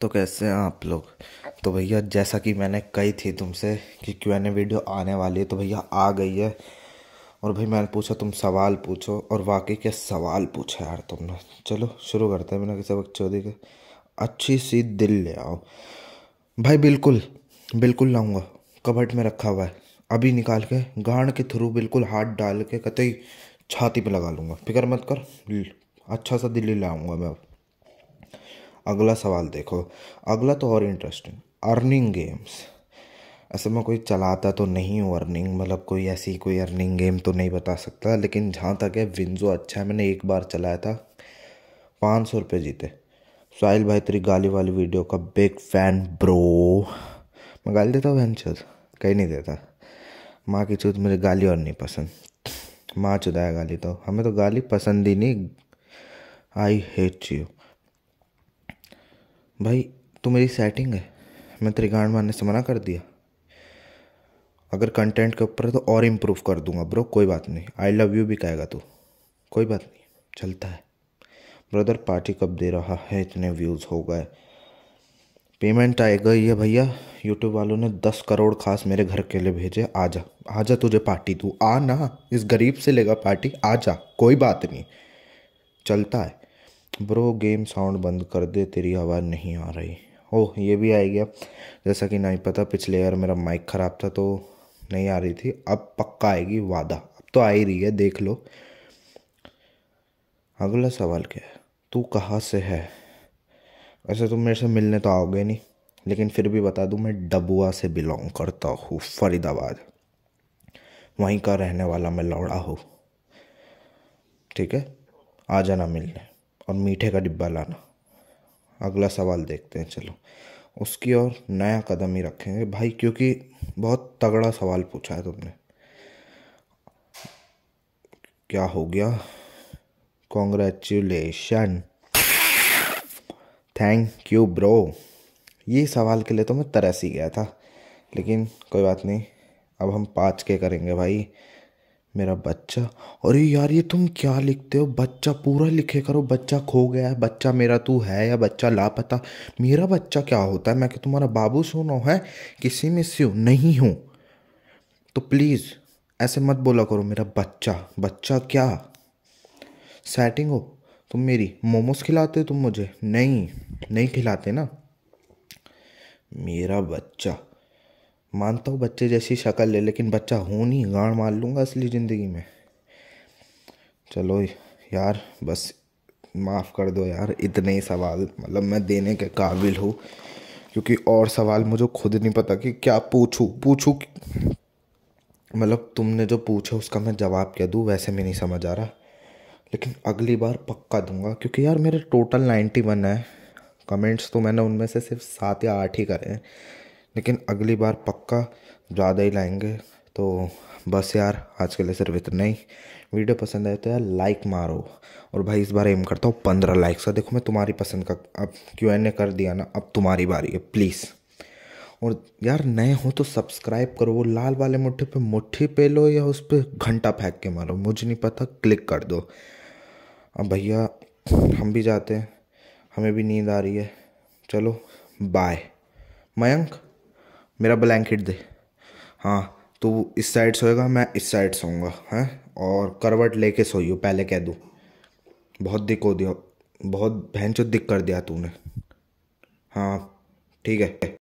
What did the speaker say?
तो कैसे हैं आप लोग तो भैया जैसा कि मैंने कही थी तुमसे कि क्यों एन वीडियो आने वाली है तो भैया आ गई है और भाई मैंने पूछा तुम सवाल पूछो और वाकई क्या सवाल पूछा यार तुमने चलो शुरू करते हैं बिना किसी वक्त चौधरी के अच्छी सी दिल ले आओ भाई बिल्कुल बिल्कुल लाऊंगा कबट में रखा हुआ है अभी निकाल के गांड के थ्रू बिल्कुल हाथ डाल के कतई छाती पे लगा लूँगा फिक्र मत कर अच्छा सा दिल्ली लाऊंगा मैं अब अगला सवाल देखो अगला तो और इंटरेस्टिंग अर्निंग गेम्स ऐसे मैं कोई चलाता तो नहीं हूँ अर्निंग मतलब कोई ऐसी कोई अर्निंग गेम तो नहीं बता सकता लेकिन जहाँ तक है विंजो अच्छा है मैंने एक बार चलाया था पाँच सौ रुपये जीते साहिल भाई तेरी गाली वाली वीडियो का बिग फैन ब्रो मैं गाली देता हूँ चूत कहीं नहीं देता माँ की चूत मुझे गाली और नहीं पसंद माँ चुदाया गाली तो हमें तो गाली पसंद ही नहीं आई हेट यू भाई तो मेरी सेटिंग है मैं त्रिगाण मारने से मना कर दिया अगर कंटेंट के ऊपर है तो और इम्प्रूव कर दूंगा ब्रो कोई बात नहीं आई लव यू भी कहेगा तू कोई बात नहीं चलता है ब्रदर पार्टी कब दे रहा है इतने व्यूज़ हो गए पेमेंट आएगा ये भैया यूट्यूब वालों ने दस करोड़ खास मेरे घर के लिए भेजे आ जा आ जा तुझे पार्टी तू आ ना इस गरीब से लेगा पार्टी आ जा कोई बात नहीं चलता है ब्रो गेम साउंड बंद कर दे तेरी आवाज़ नहीं आ रही ओह ये भी आ गया जैसा कि नहीं पता पिछले यार मेरा माइक ख़राब था तो नहीं आ रही थी अब पक्का आएगी वादा अब तो आ ही रही है देख लो अगला सवाल क्या है तू कहाँ से है ऐसे तुम मेरे से मिलने तो आओगे नहीं लेकिन फिर भी बता दूँ मैं डबुआ से बिलोंग करता हूँ फरीदाबाद वहीं का रहने वाला मैं लौड़ा हूँ ठीक है आ जाना मिलने और मीठे का डिब्बा लाना अगला सवाल देखते हैं चलो उसकी ओर नया कदम ही रखेंगे भाई क्योंकि बहुत तगड़ा सवाल पूछा है तुमने क्या हो गया कॉन्ग्रेचुलेशन थैंक यू ब्रो ये सवाल के लिए तो मैं तरस ही गया था लेकिन कोई बात नहीं अब हम पाँच के करेंगे भाई मेरा बच्चा अरे यार ये तुम क्या लिखते हो बच्चा पूरा लिखे करो बच्चा खो गया है बच्चा मेरा तू है या बच्चा लापता मेरा बच्चा क्या होता है मैं कि तुम्हारा बाबू सुनो है किसी में से नहीं हूँ तो प्लीज़ ऐसे मत बोला करो मेरा बच्चा बच्चा क्या सेटिंग हो तुम मेरी मोमोज खिलाते हो तुम मुझे नहीं नहीं खिलाते ना मेरा बच्चा मानता हूँ बच्चे जैसी शक्ल है लेकिन बच्चा हूँ नहीं गाड़ मार लूँगा असली ज़िंदगी में चलो यार बस माफ़ कर दो यार इतने ही सवाल मतलब मैं देने के काबिल हूँ क्योंकि और सवाल मुझे खुद नहीं पता कि क्या पूछूँ पूछूँ मतलब तुमने जो पूछा उसका मैं जवाब क्या दूँ वैसे मैं नहीं समझ आ रहा लेकिन अगली बार पक्का दूंगा क्योंकि यार मेरे टोटल नाइन्टी वन है कमेंट्स तो मैंने उनमें से सिर्फ सात या आठ ही करे हैं लेकिन अगली बार पक्का ज़्यादा ही लाएंगे तो बस यार आज के लिए सिर्फ इतना ही वीडियो पसंद आए तो यार लाइक मारो और भाई इस बार एम करता हूँ पंद्रह लाइक्स का देखो मैं तुम्हारी पसंद का अब क्यू एन ए कर दिया ना अब तुम्हारी बारी है प्लीज़ और यार नए हो तो सब्सक्राइब करो वो लाल वाले मुट्ठी पे मुट्ठी पे लो या उस पर घंटा फेंक के मारो मुझे नहीं पता क्लिक कर दो अब भैया हम भी जाते हैं हमें भी नींद आ रही है चलो बाय मयंक मेरा ब्लैंकेट दे हाँ तो इस साइड सोएगा मैं इस साइड सोऊंगा हैं और करवट लेके सोइयो पहले कह दूँ बहुत दिक हो दिया बहुत बहन चो दिक कर दिया तूने हाँ ठीक है